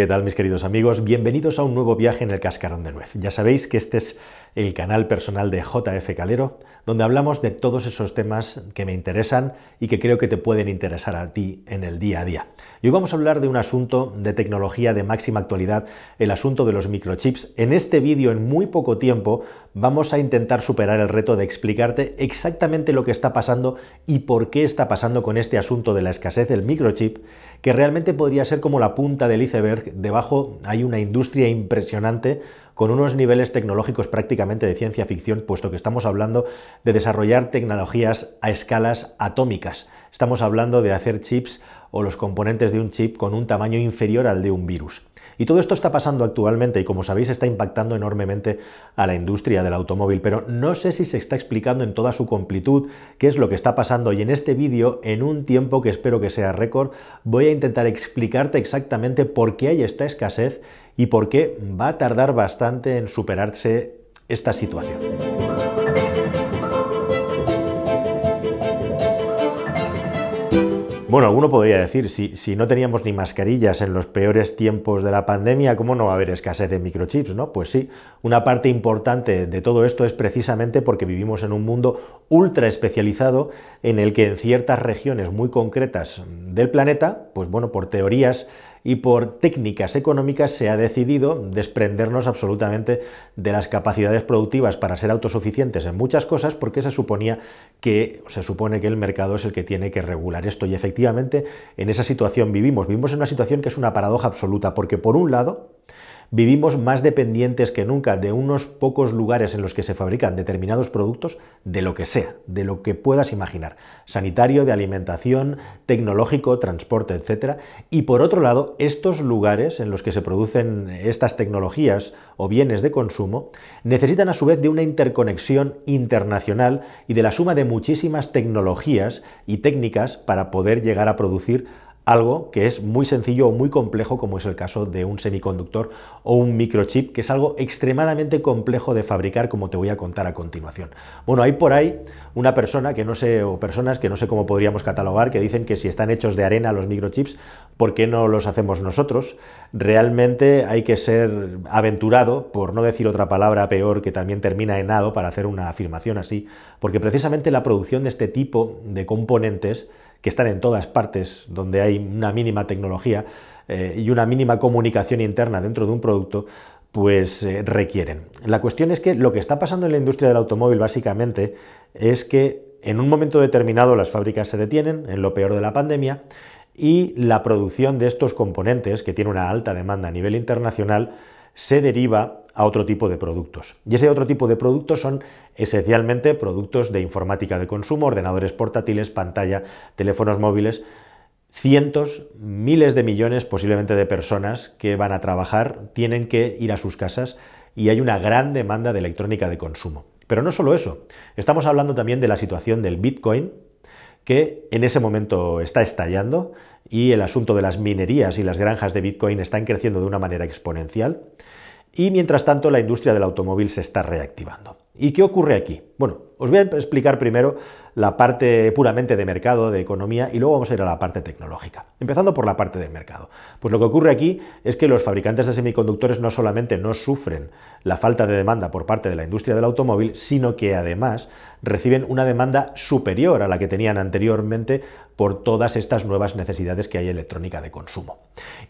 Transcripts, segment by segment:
¿Qué tal mis queridos amigos? Bienvenidos a un nuevo viaje en el Cascarón de Nuez. Ya sabéis que este es el canal personal de JF Calero, donde hablamos de todos esos temas que me interesan y que creo que te pueden interesar a ti en el día a día. Y hoy vamos a hablar de un asunto de tecnología de máxima actualidad, el asunto de los microchips. En este vídeo, en muy poco tiempo, vamos a intentar superar el reto de explicarte exactamente lo que está pasando y por qué está pasando con este asunto de la escasez del microchip, que realmente podría ser como la punta del iceberg. Debajo hay una industria impresionante con unos niveles tecnológicos prácticamente de ciencia ficción, puesto que estamos hablando de desarrollar tecnologías a escalas atómicas. Estamos hablando de hacer chips o los componentes de un chip con un tamaño inferior al de un virus. Y todo esto está pasando actualmente y como sabéis está impactando enormemente a la industria del automóvil, pero no sé si se está explicando en toda su completud qué es lo que está pasando y en este vídeo, en un tiempo que espero que sea récord, voy a intentar explicarte exactamente por qué hay esta escasez y por qué va a tardar bastante en superarse esta situación. Bueno, alguno podría decir, si, no teníamos ni mascarillas en los peores tiempos de la pandemia, ¿cómo no va a haber escasez de microchips? ¿no? Pues sí, una parte importante de todo esto es precisamente porque vivimos en un mundo ultra especializado en el que en ciertas regiones muy concretas del planeta, pues bueno, por teorías y por técnicas económicas se ha decidido desprendernos absolutamente de las capacidades productivas para ser autosuficientes en muchas cosas porque se suponía que se supone que el mercado es el que tiene que regular esto y efectivamente en esa situación vivimos, vivimos en una situación que es una paradoja absoluta porque por un lado Vivimos más dependientes que nunca de unos pocos lugares en los que se fabrican determinados productos, de lo que sea, de lo que puedas imaginar, sanitario, de alimentación, tecnológico, transporte, etc. Y por otro lado, estos lugares en los que se producen estas tecnologías o bienes de consumo necesitan a su vez de una interconexión internacional y de la suma de muchísimas tecnologías y técnicas para poder llegar a producir algo que es muy sencillo o muy complejo, como es el caso de un semiconductor o un microchip, que es algo extremadamente complejo de fabricar, como te voy a contar a continuación. Bueno, hay por ahí una persona que no sé, o personas que no sé cómo podríamos catalogar, que dicen que si están hechos de arena los microchips, ¿por qué no los hacemos nosotros? Realmente hay que ser aventurado, por no decir otra palabra peor que también termina en para hacer una afirmación así, porque precisamente la producción de este tipo de componentes que están en todas partes donde hay una mínima tecnología eh, y una mínima comunicación interna dentro de un producto, pues eh, requieren. La cuestión es que lo que está pasando en la industria del automóvil básicamente es que en un momento determinado las fábricas se detienen, en lo peor de la pandemia, y la producción de estos componentes, que tiene una alta demanda a nivel internacional, se deriva a otro tipo de productos. Y ese otro tipo de productos son esencialmente productos de informática de consumo, ordenadores portátiles, pantalla, teléfonos móviles, cientos, miles de millones posiblemente de personas que van a trabajar tienen que ir a sus casas y hay una gran demanda de electrónica de consumo. Pero no solo eso, estamos hablando también de la situación del Bitcoin, que en ese momento está estallando y el asunto de las minerías y las granjas de Bitcoin están creciendo de una manera exponencial. Y mientras tanto, la industria del automóvil se está reactivando. ¿Y qué ocurre aquí? Bueno, os voy a explicar primero la parte puramente de mercado, de economía, y luego vamos a ir a la parte tecnológica. Empezando por la parte del mercado. Pues lo que ocurre aquí es que los fabricantes de semiconductores no solamente no sufren la falta de demanda por parte de la industria del automóvil, sino que además reciben una demanda superior a la que tenían anteriormente por todas estas nuevas necesidades que hay electrónica de consumo.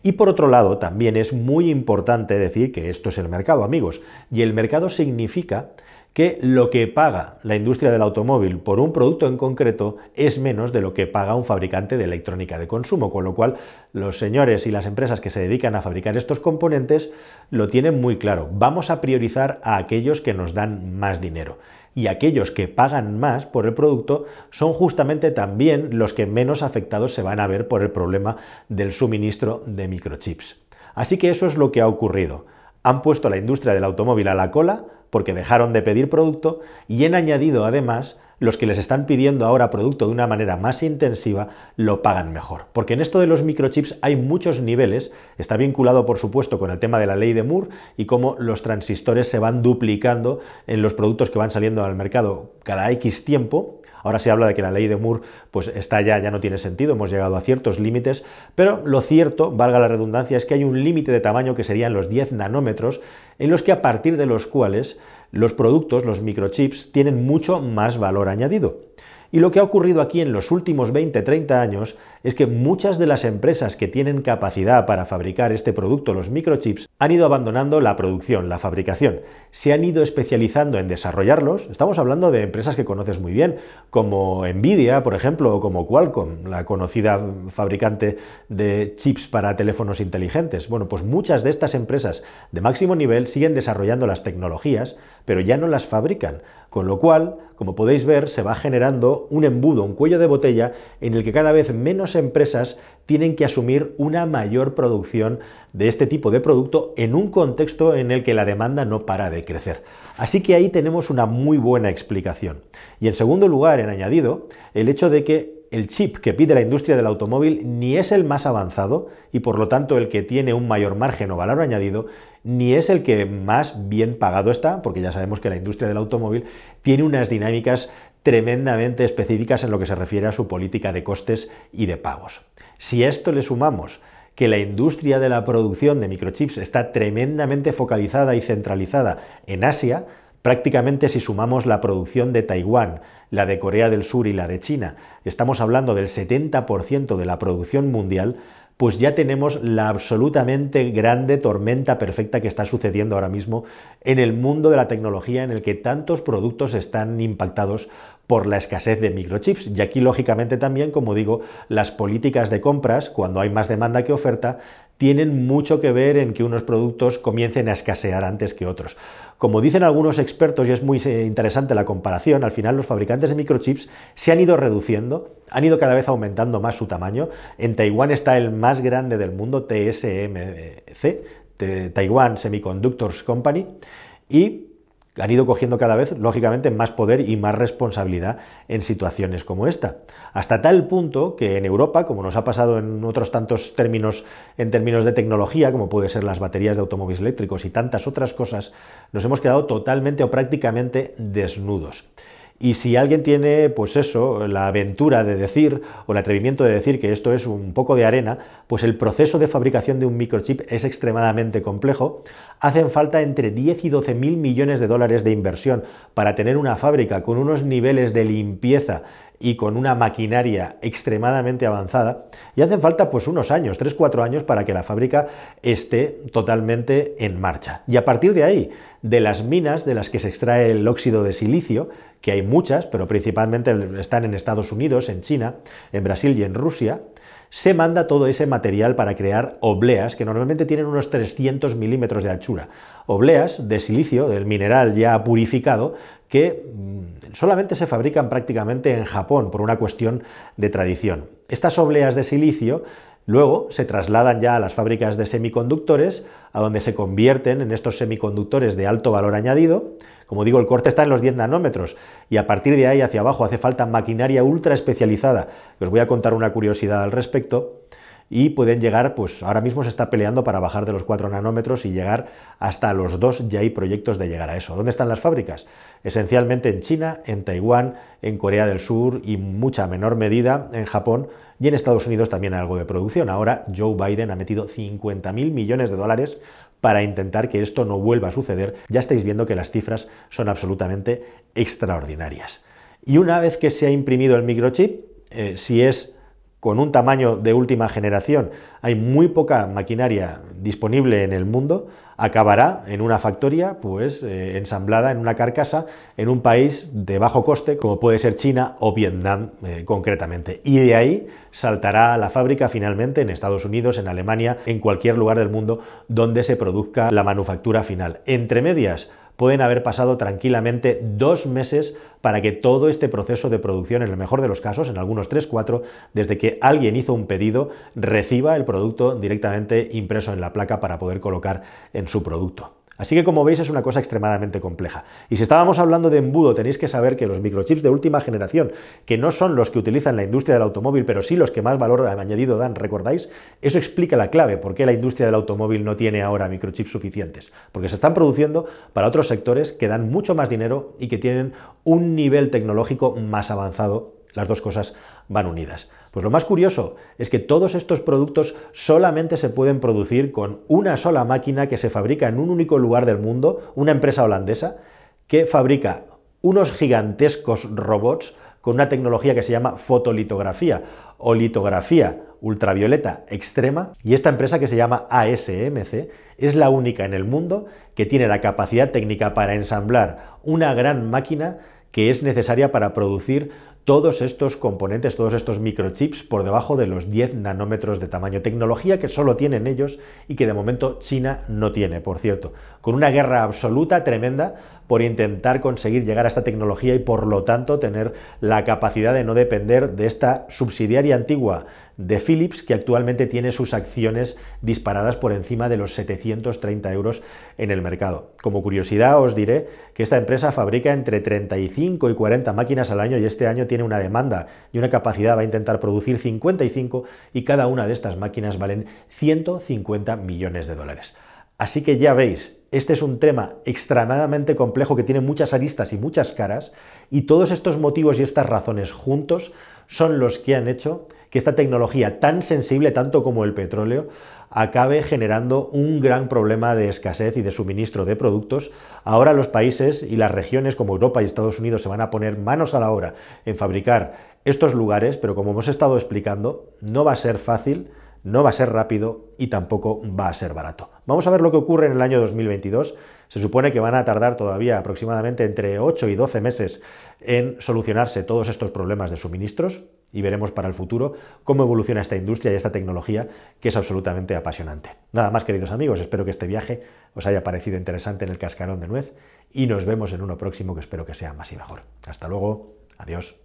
Y por otro lado, también es muy importante decir que esto es el mercado, amigos, y el mercado significa que lo que paga la industria del automóvil por un producto en concreto es menos de lo que paga un fabricante de electrónica de consumo, con lo cual los señores y las empresas que se dedican a fabricar estos componentes lo tienen muy claro. Vamos a priorizar a aquellos que nos dan más dinero. Y aquellos que pagan más por el producto son justamente también los que menos afectados se van a ver por el problema del suministro de microchips. Así que eso es lo que ha ocurrido han puesto a la industria del automóvil a la cola porque dejaron de pedir producto y han añadido además los que les están pidiendo ahora producto de una manera más intensiva lo pagan mejor. Porque en esto de los microchips hay muchos niveles, está vinculado por supuesto con el tema de la ley de Moore y cómo los transistores se van duplicando en los productos que van saliendo al mercado cada X tiempo, Ahora se habla de que la ley de Moore pues está ya, ya no tiene sentido, hemos llegado a ciertos límites, pero lo cierto, valga la redundancia, es que hay un límite de tamaño que serían los 10 nanómetros, en los que a partir de los cuales los productos, los microchips, tienen mucho más valor añadido. Y lo que ha ocurrido aquí en los últimos 20-30 años es que muchas de las empresas que tienen capacidad para fabricar este producto, los microchips, han ido abandonando la producción, la fabricación. Se han ido especializando en desarrollarlos. Estamos hablando de empresas que conoces muy bien, como Nvidia, por ejemplo, o como Qualcomm, la conocida fabricante de chips para teléfonos inteligentes. Bueno, pues muchas de estas empresas de máximo nivel siguen desarrollando las tecnologías, pero ya no las fabrican. Con lo cual, como podéis ver, se va generando un embudo, un cuello de botella en el que cada vez menos empresas tienen que asumir una mayor producción de este tipo de producto en un contexto en el que la demanda no para de crecer. Así que ahí tenemos una muy buena explicación. Y en segundo lugar, en añadido, el hecho de que el chip que pide la industria del automóvil ni es el más avanzado y por lo tanto el que tiene un mayor margen o valor añadido, ni es el que más bien pagado está, porque ya sabemos que la industria del automóvil tiene unas dinámicas tremendamente específicas en lo que se refiere a su política de costes y de pagos. Si a esto le sumamos que la industria de la producción de microchips está tremendamente focalizada y centralizada en Asia, prácticamente si sumamos la producción de Taiwán, la de Corea del Sur y la de China, estamos hablando del 70% de la producción mundial, pues ya tenemos la absolutamente grande tormenta perfecta que está sucediendo ahora mismo en el mundo de la tecnología en el que tantos productos están impactados por la escasez de microchips. Y aquí, lógicamente, también, como digo, las políticas de compras, cuando hay más demanda que oferta, tienen mucho que ver en que unos productos comiencen a escasear antes que otros. Como dicen algunos expertos, y es muy eh, interesante la comparación, al final los fabricantes de microchips se han ido reduciendo, han ido cada vez aumentando más su tamaño. En Taiwán está el más grande del mundo, TSMC, Taiwan Semiconductors Company, y han ido cogiendo cada vez, lógicamente, más poder y más responsabilidad en situaciones como esta. Hasta tal punto que en Europa, como nos ha pasado en otros tantos términos, en términos de tecnología, como puede ser las baterías de automóviles eléctricos y tantas otras cosas, nos hemos quedado totalmente o prácticamente desnudos. Y si alguien tiene, pues eso, la aventura de decir o el atrevimiento de decir que esto es un poco de arena, pues el proceso de fabricación de un microchip es extremadamente complejo. Hacen falta entre 10 y 12 mil millones de dólares de inversión para tener una fábrica con unos niveles de limpieza y con una maquinaria extremadamente avanzada y hacen falta pues unos años, 3-4 años para que la fábrica esté totalmente en marcha. Y a partir de ahí, de las minas de las que se extrae el óxido de silicio, que hay muchas, pero principalmente están en Estados Unidos, en China, en Brasil y en Rusia, se manda todo ese material para crear obleas que normalmente tienen unos 300 milímetros de anchura obleas de silicio, del mineral ya purificado, que mm, solamente se fabrican prácticamente en Japón por una cuestión de tradición. Estas obleas de silicio Luego se trasladan ya a las fábricas de semiconductores, a donde se convierten en estos semiconductores de alto valor añadido. Como digo, el corte está en los 10 nanómetros y a partir de ahí hacia abajo hace falta maquinaria ultra especializada. Os voy a contar una curiosidad al respecto y pueden llegar, pues ahora mismo se está peleando para bajar de los 4 nanómetros y llegar hasta los 2, ya hay proyectos de llegar a eso. ¿Dónde están las fábricas? Esencialmente en China, en Taiwán, en Corea del Sur y mucha menor medida en Japón y en Estados Unidos también algo de producción. Ahora Joe Biden ha metido 50.000 millones de dólares para intentar que esto no vuelva a suceder. Ya estáis viendo que las cifras son absolutamente extraordinarias. Y una vez que se ha imprimido el microchip, eh, si es con un tamaño de última generación, hay muy poca maquinaria disponible en el mundo, acabará en una factoría pues eh, ensamblada en una carcasa en un país de bajo coste como puede ser China o Vietnam eh, concretamente y de ahí saltará a la fábrica finalmente en Estados Unidos, en Alemania, en cualquier lugar del mundo donde se produzca la manufactura final. Entre medias pueden haber pasado tranquilamente dos meses para que todo este proceso de producción, en el mejor de los casos, en algunos tres, cuatro, desde que alguien hizo un pedido, reciba el producto directamente impreso en la placa para poder colocar en su producto. Así que como veis es una cosa extremadamente compleja. Y si estábamos hablando de embudo, tenéis que saber que los microchips de última generación, que no son los que utilizan la industria del automóvil, pero sí los que más valor añadido dan, ¿recordáis? Eso explica la clave, por qué la industria del automóvil no tiene ahora microchips suficientes. Porque se están produciendo para otros sectores que dan mucho más dinero y que tienen un nivel tecnológico más avanzado. Las dos cosas van unidas. Pues lo más curioso es que todos estos productos solamente se pueden producir con una sola máquina que se fabrica en un único lugar del mundo, una empresa holandesa, que fabrica unos gigantescos robots con una tecnología que se llama fotolitografía o litografía ultravioleta extrema y esta empresa que se llama ASMC es la única en el mundo que tiene la capacidad técnica para ensamblar una gran máquina que es necesaria para producir todos estos componentes, todos estos microchips por debajo de los 10 nanómetros de tamaño. Tecnología que solo tienen ellos y que de momento China no tiene, por cierto. Con una guerra absoluta tremenda por intentar conseguir llegar a esta tecnología y por lo tanto tener la capacidad de no depender de esta subsidiaria antigua de Philips, que actualmente tiene sus acciones disparadas por encima de los 730 euros en el mercado. Como curiosidad os diré que esta empresa fabrica entre 35 y 40 máquinas al año y este año tiene una demanda y una capacidad, va a intentar producir 55 y cada una de estas máquinas valen 150 millones de dólares. Así que ya veis, este es un tema extremadamente complejo que tiene muchas aristas y muchas caras y todos estos motivos y estas razones juntos son los que han hecho que esta tecnología tan sensible, tanto como el petróleo, acabe generando un gran problema de escasez y de suministro de productos. Ahora los países y las regiones como Europa y Estados Unidos se van a poner manos a la obra en fabricar estos lugares, pero como hemos estado explicando, no va a ser fácil, no va a ser rápido y tampoco va a ser barato. Vamos a ver lo que ocurre en el año 2022. Se supone que van a tardar todavía aproximadamente entre 8 y 12 meses en solucionarse todos estos problemas de suministros, y veremos para el futuro cómo evoluciona esta industria y esta tecnología que es absolutamente apasionante. Nada más queridos amigos, espero que este viaje os haya parecido interesante en el cascarón de nuez y nos vemos en uno próximo que espero que sea más y mejor. Hasta luego, adiós.